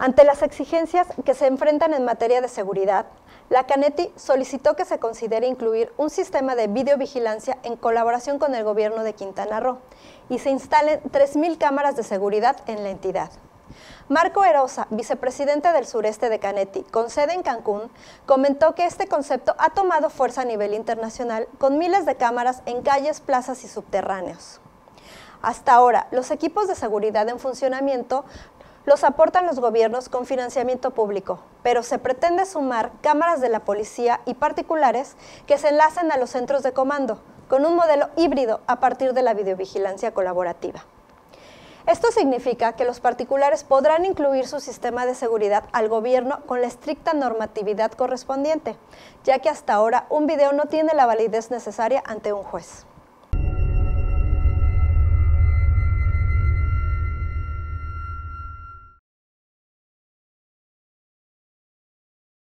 Ante las exigencias que se enfrentan en materia de seguridad, la Canetti solicitó que se considere incluir un sistema de videovigilancia en colaboración con el gobierno de Quintana Roo y se instalen 3.000 cámaras de seguridad en la entidad. Marco Erosa, vicepresidente del sureste de Canetti, con sede en Cancún, comentó que este concepto ha tomado fuerza a nivel internacional con miles de cámaras en calles, plazas y subterráneos. Hasta ahora, los equipos de seguridad en funcionamiento los aportan los gobiernos con financiamiento público, pero se pretende sumar cámaras de la policía y particulares que se enlacen a los centros de comando, con un modelo híbrido a partir de la videovigilancia colaborativa. Esto significa que los particulares podrán incluir su sistema de seguridad al gobierno con la estricta normatividad correspondiente, ya que hasta ahora un video no tiene la validez necesaria ante un juez.